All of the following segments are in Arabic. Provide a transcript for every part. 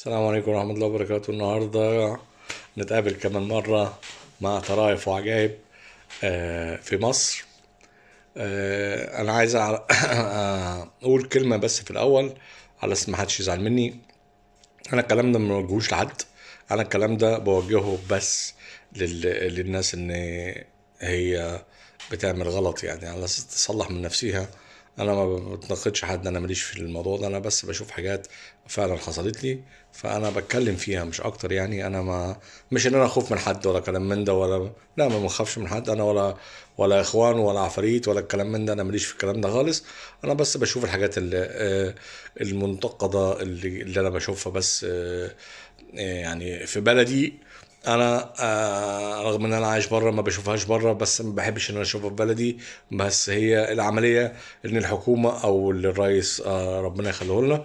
السلام عليكم ورحمة الله وبركاته النهاردة نتقابل كمان مرة مع طرايف وعجائب آه، في مصر آه، أنا عايز أقول كلمة بس في الأول على ما حدش يزعل مني أنا الكلام ده ما بوجهوش لحد أنا الكلام ده بوجهه بس للناس إن هي بتعمل غلط يعني على أساس تصلح من نفسها انا ما بتناقضش حد انا ماليش في الموضوع ده انا بس بشوف حاجات فعلا حصلت لي فانا بتكلم فيها مش اكتر يعني انا ما مش ان انا اخوف من حد ولا كلام من ده ولا لا ما بخافش من حد انا ولا ولا اخوان ولا عفاريت ولا الكلام من ده انا ماليش في الكلام ده خالص انا بس بشوف الحاجات اللي آه، المنتقده اللي, اللي انا بشوفها بس آه، آه، يعني في بلدي انا آه رغم ان انا عايش بره ما بشوفهاش بره بس ما بحبش ان انا اشوفها في بلدي بس هي العمليه ان الحكومه او الرئيس آه ربنا يخليه لنا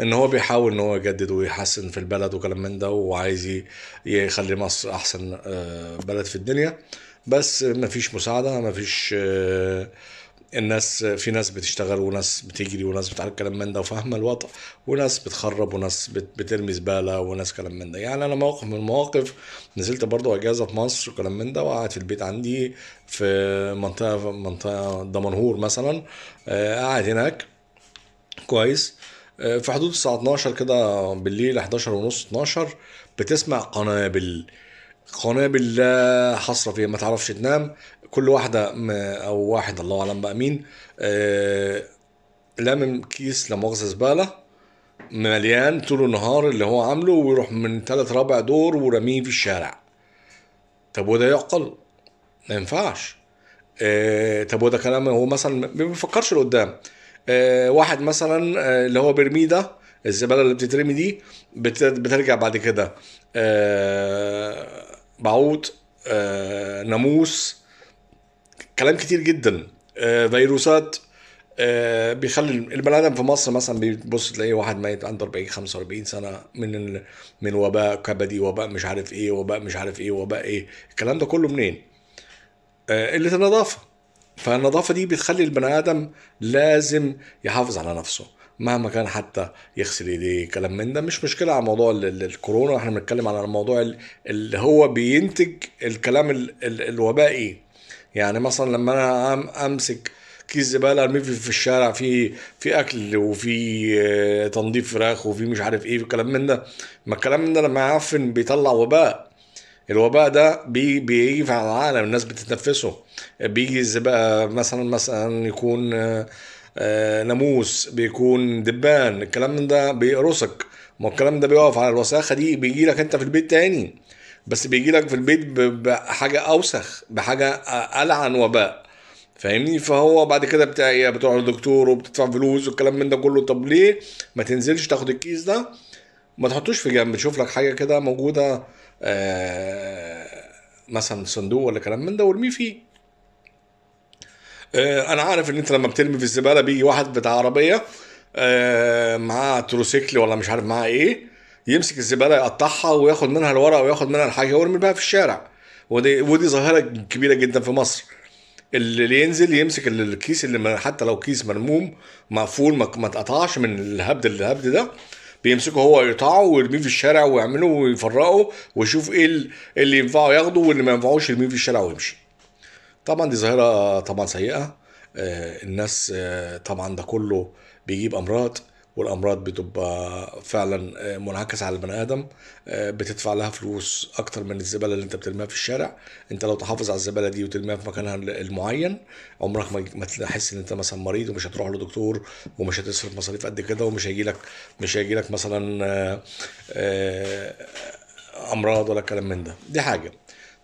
ان هو بيحاول ان هو يجدد ويحسن في البلد وكلام من ده وعايز يخلي مصر احسن آه بلد في الدنيا بس ما فيش مساعده ما فيش آه الناس في ناس بتشتغل وناس بتجري وناس بتعرف كلام من ده وفاهمه الوضع وناس بتخرب وناس بترمي زباله وناس كلام من ده يعني انا موقف من المواقف نزلت برضو اجازه في مصر وكلام من ده وقعد في البيت عندي في منطقه في منطقه دمنهور مثلا آه، قاعد هناك كويس آه، في حدود الساعه 12 كده بالليل 11 ونص 12 بتسمع قنابل قنابل لا حصر فيها ما تعرفش تنام كل واحده او واحد الله اعلم بقى مين آه، لامم كيس لا مؤاخذه زباله مليان طول النهار اللي هو عامله ويروح من ثلاث رابع دور ورميه في الشارع طب وده يعقل ما ينفعش آه طب وده كلام هو مثلا ما بيفكرش لقدام آه واحد مثلا آه، اللي هو بيرميه ده الزباله اللي بتترمي دي بترجع بعد كده آه بعوض آه، ناموس كلام كتير جدا آه، فيروسات آه، بيخلي البني ادم في مصر مثلا بيبص تلاقيه واحد ميت عنده 40 45 سنه من ال... من وباء كبدي وباء مش عارف ايه وباء مش عارف ايه وباء ايه الكلام ده كله منين؟ قله آه، النظافه فالنظافه دي بتخلي البني ادم لازم يحافظ على نفسه مهما كان حتى يغسل ايديه كلام من ده مش مشكله على موضوع الكورونا احنا بنتكلم على الموضوع اللي هو بينتج الكلام الوبائي ايه. يعني مثلا لما انا امسك كيس زباله ارميه في الشارع في في اكل وفي آه، تنظيف فراخ وفي مش عارف ايه الكلام من ده ما الكلام من ده لما يعفن بيطلع وباء الوباء ده بي بيجي في العالم الناس بتتنفسه بيجي الزباله مثلا مثلا يكون آه، آه، ناموس بيكون دبان الكلام من ده بيقرصك ما الكلام ده بيقف على الوساخه دي بيجي لك انت في البيت تاني بس بيجي لك في البيت بحاجه اوسخ بحاجه العن وباء فاهمني فهو بعد كده بتاع إيه، بتروح للدكتور وبتدفع فلوس والكلام من ده كله طب ليه ما تنزلش تاخد الكيس ده ما تحطوش في جنب تشوف لك حاجه كده موجوده آه مثلا صندوق ولا كلام من ده وارميه فيه آه، انا عارف ان انت لما بترمي في الزباله بيجي واحد بتاع عربيه آه، معاه تروسيكل ولا مش عارف معاه ايه يمسك الزباله يقطعها وياخد منها الورق وياخد منها الحاجه ويرمي بيها في الشارع ودي ودي ظاهره كبيره جدا في مصر اللي ينزل يمسك الكيس اللي حتى لو كيس مرموم مقفول ما اتقطعش من الهبد الهبد ده بيمسكه هو يقطعه ويرميه في الشارع ويعمله ويفرقه ويشوف ايه, إيه اللي ينفعه ياخده واللي ما ينفعوش يرميه في الشارع ويمشي طبعا دي ظاهرة آه، طبعا سيئة آه، الناس آه، طبعا ده كله بيجيب أمراض والامراض بتبقى فعلا منعكسه على البني ادم بتدفع لها فلوس اكتر من الزباله اللي انت بترميها في الشارع انت لو تحافظ على الزباله دي وترميها في مكانها المعين عمرك ما تحس ان انت مثلا مريض ومش هتروح لدكتور ومش هتصرف مصاريف قد كده ومش هيجي لك مش هيجي لك مثلا امراض ولا الكلام من ده دي حاجه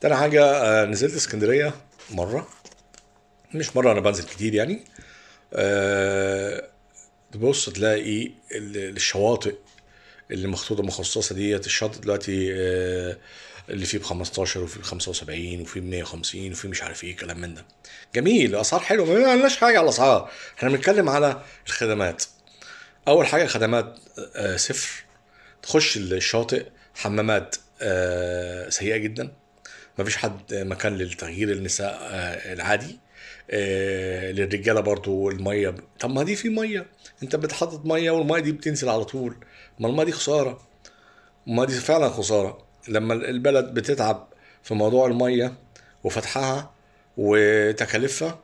تاني حاجه نزلت اسكندريه مره مش مره انا بنزل كتير يعني أه تبص تلاقي الشواطئ اللي مخطوطه مخصصه ديت الشاطئ دلوقتي أه اللي فيه ب 15 وفيه ب 75 وفيه ب 150 وفيه مش عارف ايه كلام من ده جميل اسعار حلوه ما عندناش حاجه على الاسعار احنا بنتكلم على الخدمات اول حاجه خدمات أه صفر تخش الشاطئ حمامات آه، سيئه جدا ما فيش حد مكان للتغيير النساء آه، العادي آه، للرجاله برضو الميه طب ما دي في ميه انت بتحطط ميه والميه دي بتنزل على طول ما الميه دي خساره ما دي فعلا خساره لما البلد بتتعب في موضوع الميه وفتحها وتكاليفها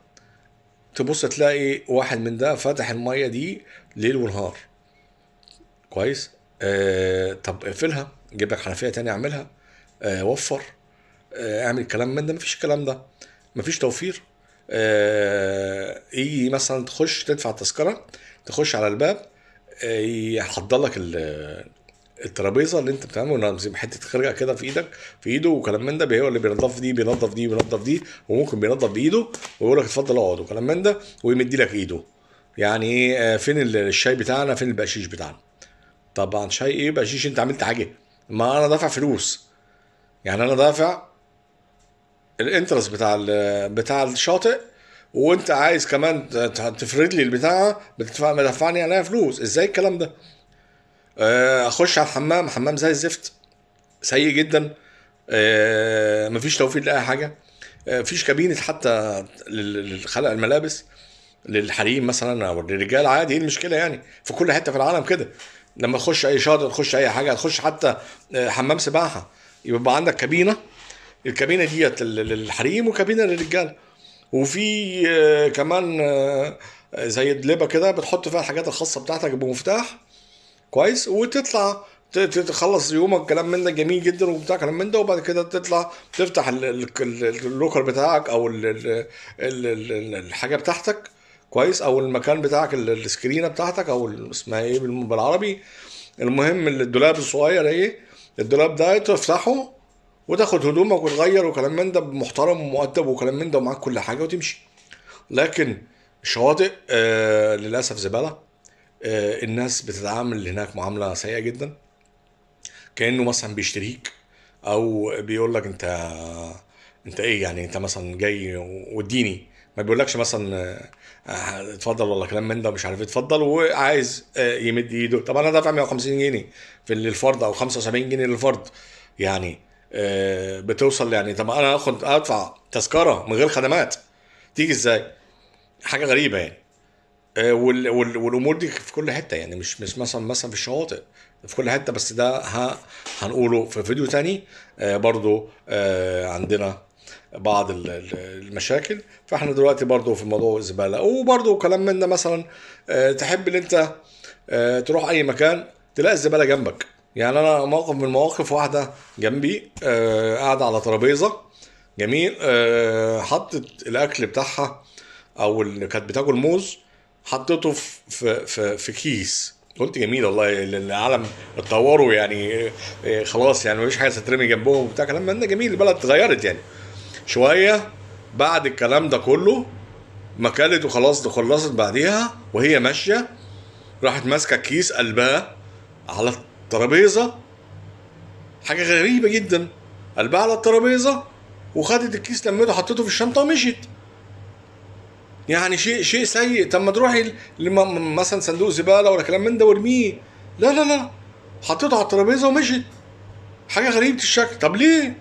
تبص تلاقي واحد من ده فاتح الميه دي ليل ونهار كويس آه طب اقفلها جيب لك حنفيه تاني اعملها آه وفر آه، اعمل الكلام من ده مفيش الكلام ده مفيش توفير آه، ايه يجي مثلا تخش تدفع التذكره تخش على الباب آه، يحضر لك الترابيزه اللي انت بتعمله حته خرقه كده في ايدك في ايده وكلام من ده هو اللي بينظف دي بينظف دي بينظف دي وممكن بينظف بايده ويقول لك اتفضل اقعد وكلام من ده ويمدي لك ايده يعني ايه؟ فين الشاي بتاعنا فين البقشيش بتاعنا طبعا شاي ايه بقشيش انت عملت حاجه ما انا دافع فلوس يعني انا دافع الانترست بتاع بتاع الشاطئ وانت عايز كمان تفرد لي البتاعه بتدفع مدفعني عليها فلوس ازاي الكلام ده آه، اخش على الحمام حمام زي الزفت سيء جدا آه، مفيش توفير لاي حاجه آه، مفيش كابينه حتى للخلق الملابس للحريم مثلا او للرجال عادي ايه المشكله يعني في كل حته في العالم كده لما تخش اي شاطئ تخش اي حاجه تخش حتى حمام سباحه يبقى عندك كابينه الكابينه ديت للحريم وكابينه للرجاله وفي آه، كمان آه، زي دلبه كده بتحط فيها الحاجات الخاصه بتاعتك بمفتاح كويس وتطلع تخلص يومك كلام من ده جميل جدا وبتاع كلام من ده وبعد كده تطلع تفتح اللوكر بتاعك او الحاجه بتاعتك كويس او المكان بتاعك السكرينه بتاعتك او اسمها ايه بالعربي المهم الدولاب الصغير ايه الدولاب ده تفتحه وتاخد هدومك وتغير وكلام من ده محترم ومؤدب وكلام من ده ومعاك كل حاجه وتمشي لكن الشواطئ آه للاسف زباله آه الناس بتتعامل هناك معامله سيئه جدا كانه مثلا بيشتريك او بيقول لك انت انت ايه يعني انت مثلا جاي واديني ما بيقولكش مثلا آه، اتفضل ولا كلام من ده مش عارف إيه، اتفضل وعايز آه، يمد ايده طب انا دافع 150 جنيه في للفرد او 75 جنيه للفرد يعني آه، بتوصل يعني طب انا اخد ادفع تذكره من غير خدمات تيجي ازاي؟ حاجه غريبه يعني آه، وال وال والامور دي في كل حته يعني مش مش مثلا مثلا في الشواطئ في كل حته بس ده هنقوله في فيديو تاني آه، برضو عندنا بعض المشاكل فاحنا دلوقتي برضو في موضوع الزباله وبرضو كلام من ده مثلا تحب ان انت تروح اي مكان تلاقي الزباله جنبك يعني انا موقف من المواقف واحده جنبي آه قاعده على ترابيزه جميل آه حطت الاكل بتاعها او اللي كانت بتاكل موز حطيته في في في كيس قلت جميل والله العالم اتطوروا يعني آه، آه، خلاص يعني مفيش حاجه تترمي جنبهم وبتاع كلام ده جميل البلد اتغيرت يعني شويه بعد الكلام ده كله مكلت وخلاص خلصت بعديها وهي ماشيه راحت ماسكه كيس قلبها على ترابيزه حاجه غريبه جدا قلبها على الترابيزه وخدت الكيس لمته حطيته في الشنطه ومشيت يعني شيء شيء سيء طب ما تروحي مثلا صندوق زباله ولا كلام من ده وارميه لا لا لا حطيته على الترابيزه ومشيت حاجه غريبه الشكل طب ليه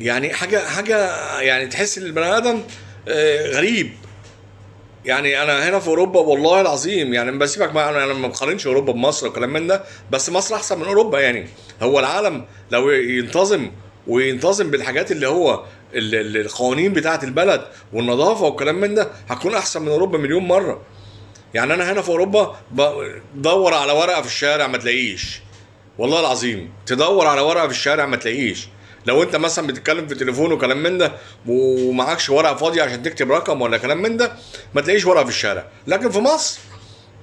يعني حاجه حاجه يعني تحس ان البني ادم آه، غريب يعني انا هنا في اوروبا والله العظيم يعني بسيبك ما انا ما بقارنش اوروبا بمصر وكلام من ده بس مصر احسن من اوروبا يعني هو العالم لو ينتظم وينتظم بالحاجات اللي هو القوانين بتاعه البلد والنظافه والكلام من ده هتكون احسن من اوروبا مليون مره يعني انا هنا في اوروبا بدور على ورقه في الشارع ما تلاقيش والله العظيم تدور على ورقه في الشارع ما تلاقيش لو انت مثلا بتتكلم في تليفون وكلام من ده ومعكش ورقه فاضيه عشان تكتب رقم ولا كلام من ده ما تلاقيش ورقه في الشارع لكن في مصر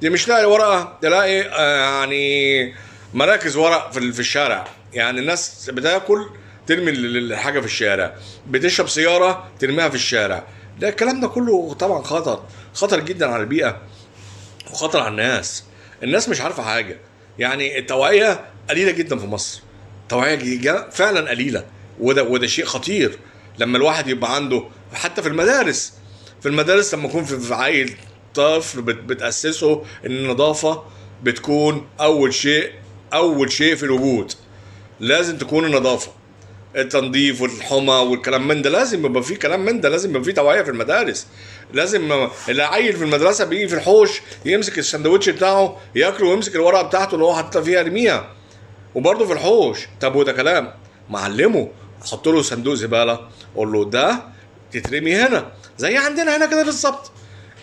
دي مش لاقي ورقه تلاقي آه، يعني مراكز ورق في الشارع يعني الناس بتاكل ترمي الحاجه في الشارع بتشرب سياره ترميها في الشارع ده الكلام ده كله طبعا خطر خطر جدا على البيئه وخطر على الناس الناس مش عارفه حاجه يعني التوعيه قليله جدا في مصر التوعيه فعلا قليله وده وده شيء خطير لما الواحد يبقى عنده حتى في المدارس في المدارس لما يكون في عيل طفل بتاسسه ان النظافه بتكون اول شيء اول شيء في الوجود لازم تكون النظافه التنظيف والحمى والكلام من ده لازم يبقى في كلام من ده لازم يبقى في توعيه في المدارس لازم العيل في المدرسه بيجي في الحوش يمسك السندوتش بتاعه ياكله ويمسك الورقه بتاعته اللي هو حاططها فيها يرميها وبرضه في الحوش طب وده كلام معلمه احط له صندوق زباله اقول له ده تترمي هنا زي عندنا هنا كده بالظبط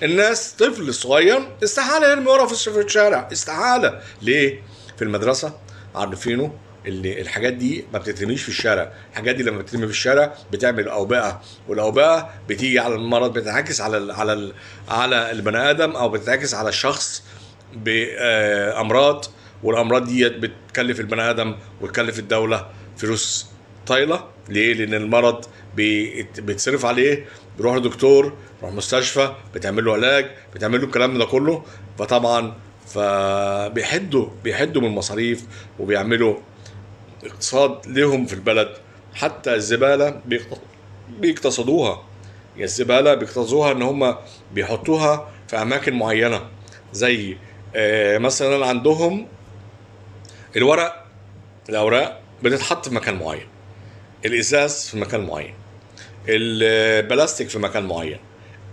الناس طفل صغير استحاله يرمي ورا في الشارع استحاله ليه في المدرسه عارفينه اللي الحاجات دي ما بتترميش في الشارع الحاجات دي لما بتترمي في الشارع بتعمل اوبئه والاوبئه بتيجي على المرض بتنعكس على الـ على الـ على البني ادم او بتنعكس على الشخص بامراض آه، والامراض ديت بتكلف البني ادم وتكلف الدوله فلوس طايله ليه؟ لان المرض بيتصرف عليه بيروح لدكتور بيروح مستشفى بتعمل له علاج بتعمل له الكلام ده كله فطبعا فبيحدوا بيحدوا من المصاريف وبيعملوا اقتصاد لهم في البلد حتى الزباله بيقتصدوها يا الزباله بيقتصدوها ان هم بيحطوها في اماكن معينه زي آه، مثلا عندهم الورق الاوراق بتتحط في مكان معين الازاز في مكان معين البلاستيك في مكان معين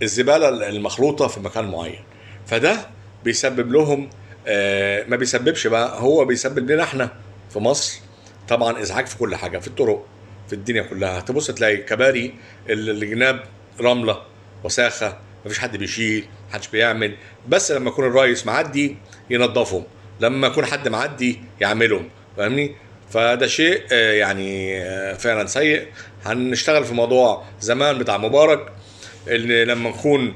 الزباله المخلوطه في مكان معين فده بيسبب لهم آه، ما بيسببش بقى هو بيسبب لنا احنا في مصر طبعا ازعاج في كل حاجه في الطرق في الدنيا كلها هتبص تلاقي كباري الجناب رمله وساخه مفيش حد بيشيل محدش بيعمل بس لما يكون الرئيس معدي ينظفهم لما يكون حد معدي يعملهم فاهمني فده شيء آه، يعني آه، فعلا سيء هنشتغل في موضوع زمان بتاع مبارك ان لما نكون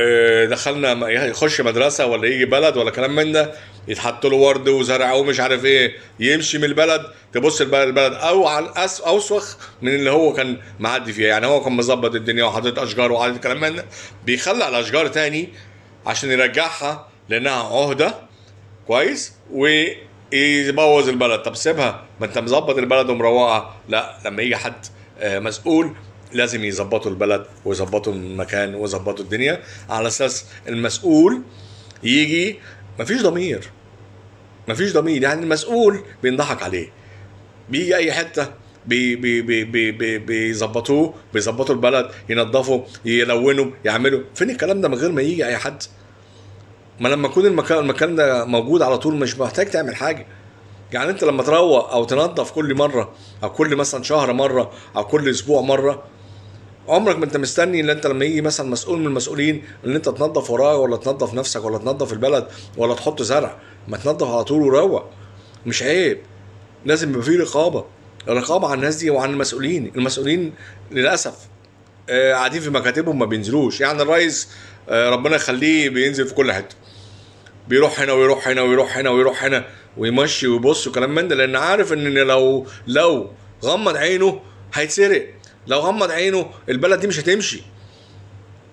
آه، دخلنا يخش مدرسه ولا يجي بلد ولا كلام من ده يتحط له ورد وزرع ومش عارف ايه يمشي من البلد تبص البلد او على اوسخ من اللي هو كان معدي فيها يعني هو كان مظبط الدنيا وحاطط اشجار وعادي كلام من ده بيخلق الاشجار تاني عشان يرجعها لانها عهده كويس ويبوظ البلد طب سيبها ما انت مظبط البلد ومروقه لا لما يجي حد آه، مسؤول لازم يظبطوا البلد ويظبطوا المكان ويظبطوا الدنيا على اساس المسؤول يجي مفيش ضمير مفيش ضمير يعني المسؤول بينضحك عليه بيجي اي حته بيظبطوه بي بي بي بيظبطوا البلد ينظفوا يلونوا يعملوا فين الكلام ده من غير ما يجي اي حد ما لما يكون المكان المكان ده موجود على طول مش محتاج تعمل حاجه يعني انت لما تروق او تنظف كل مره او كل مثلا شهر مره او كل اسبوع مره عمرك ما انت مستني ان انت لما يجي مثلا مسؤول من المسؤولين ان انت تنظف ورايا ولا تنظف نفسك ولا تنظف البلد ولا تحط زرع ما تنظف على طول وروق مش عيب لازم يبقى في رقابه رقابه على الناس دي وعن المسؤولين المسؤولين للاسف آه، قاعدين في مكاتبهم ما بينزلوش يعني الرئيس آه، ربنا يخليه بينزل في كل حته بيروح هنا ويروح هنا ويروح هنا ويروح هنا ويمشي ويبص وكلام من ده لان عارف ان لو لو غمض عينه هيتسرق لو غمض عينه البلد دي مش هتمشي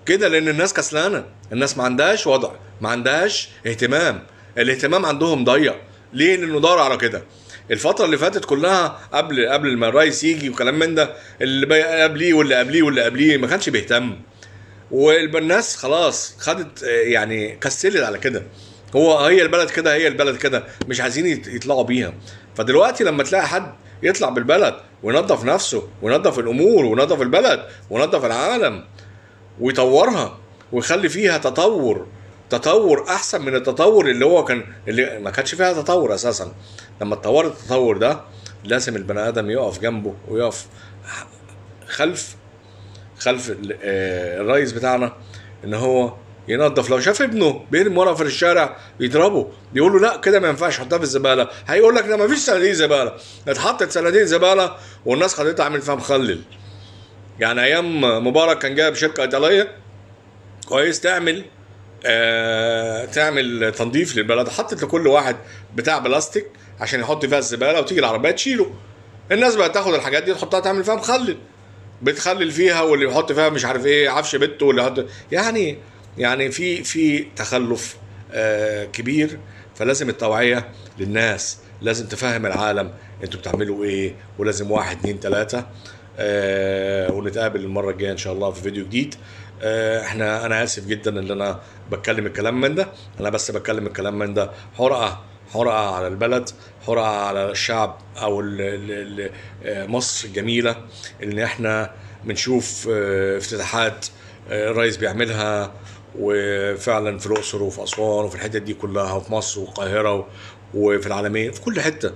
كده لان الناس كسلانه الناس ما عندهاش وضع ما عندهاش اهتمام الاهتمام عندهم ضيق ليه لانه دار على كده الفترة اللي فاتت كلها قبل قبل ما الرئيس يجي وكلام من ده اللي قبليه واللي قبليه واللي قبليه ما كانش بيهتم والناس خلاص خدت يعني كسلت على كده هو هي البلد كده هي البلد كده مش عايزين يطلعوا بيها فدلوقتي لما تلاقي حد يطلع بالبلد وينظف نفسه وينظف الامور وينظف البلد وينظف العالم ويطورها ويخلي فيها تطور تطور احسن من التطور اللي هو كان اللي ما كانش فيها تطور اساسا لما اتطور التطور ده لازم البني ادم يقف جنبه ويقف خلف خلف آه، الرئيس بتاعنا ان هو ينظف لو شاف ابنه بيرمي ورقه في الشارع يضربه يقول له لا كده ما ينفعش حطها في الزباله هيقول لك ده ما فيش صناديق زباله اتحطت صناديق زباله والناس خدتها تعمل فيها مخلل يعني ايام مبارك كان جايب شركه ايطاليه كويس تعمل آه تعمل تنظيف للبلد حطت لكل واحد بتاع بلاستيك عشان يحط فيها الزباله وتيجي العربيه تشيله الناس بقى تاخد الحاجات دي تحطها تعمل فيها مخلل بتخلل فيها واللي يحط فيها مش عارف ايه عفش بته واللي يحط يعني يعني في في تخلف آه، كبير فلازم التوعيه للناس لازم تفهم العالم انتوا بتعملوا ايه ولازم واحد اتنين تلاته آه ونتقابل المره الجايه ان شاء الله في فيديو جديد آه احنا انا اسف جدا ان انا بتكلم الكلام من ده انا بس بتكلم الكلام من ده حرقه حرقه على البلد حرقه على الشعب او آه، مصر الجميله ان احنا بنشوف آه، افتتاحات الرئيس بيعملها وفعلا في الاقصر وفي اسوان وفي الحتت دي كلها وفي مصر والقاهره وفي العالميه في كل حته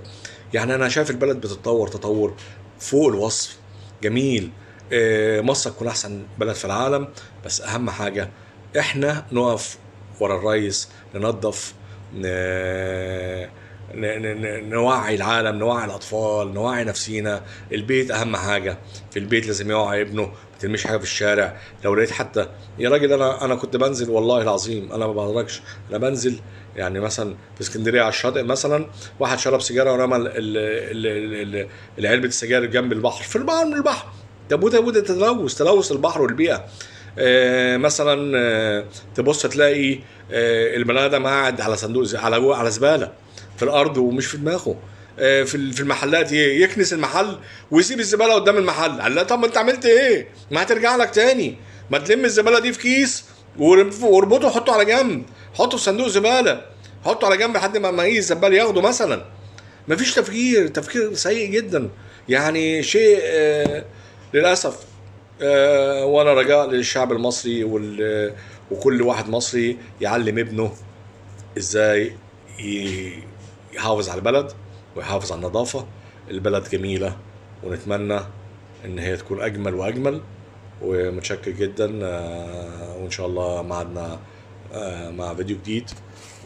يعني انا شايف البلد بتتطور تطور فوق الوصف جميل آه، مصر تكون احسن بلد في العالم بس اهم حاجه احنا نقف ورا الريس ننظف آه، نوعي العالم نوعي الاطفال نوعي نفسينا البيت اهم حاجه في البيت لازم يوعي ابنه ما ترميش حاجه في الشارع لو لقيت حتى يا راجل انا انا كنت بنزل والله العظيم انا ما بهرجش انا بنزل يعني مثلا في اسكندريه على الشاطئ مثلا واحد شرب سيجاره ورمى علبه السجاير جنب البحر في البحر من البحر طب وده وده تلوث تلوث البحر والبيئه آه، مثلا آه، تبص تلاقي آه، البني ادم قاعد على صندوق على على زباله في الارض ومش في دماغه آه، في في المحلات يكنس المحل ويسيب الزباله قدام المحل قال لا طب ما انت عملت ايه ما هترجع لك تاني ما تلم الزباله دي في كيس واربطه وحطه على جنب حطه في صندوق زباله حطه على جنب لحد ما ما ايه الزبال ياخده مثلا مفيش تفكير تفكير سيء جدا يعني شيء آه للاسف آه وانا رجاء للشعب المصري وال وكل واحد مصري يعلم ابنه ازاي يحافظ على البلد ويحافظ على النظافة البلد جميلة ونتمنى ان هي تكون اجمل واجمل ومتشكر جدا آه، وان شاء الله معدنا آه، مع فيديو جديد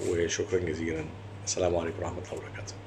وشكرا جزيلا السلام عليكم ورحمة الله وبركاته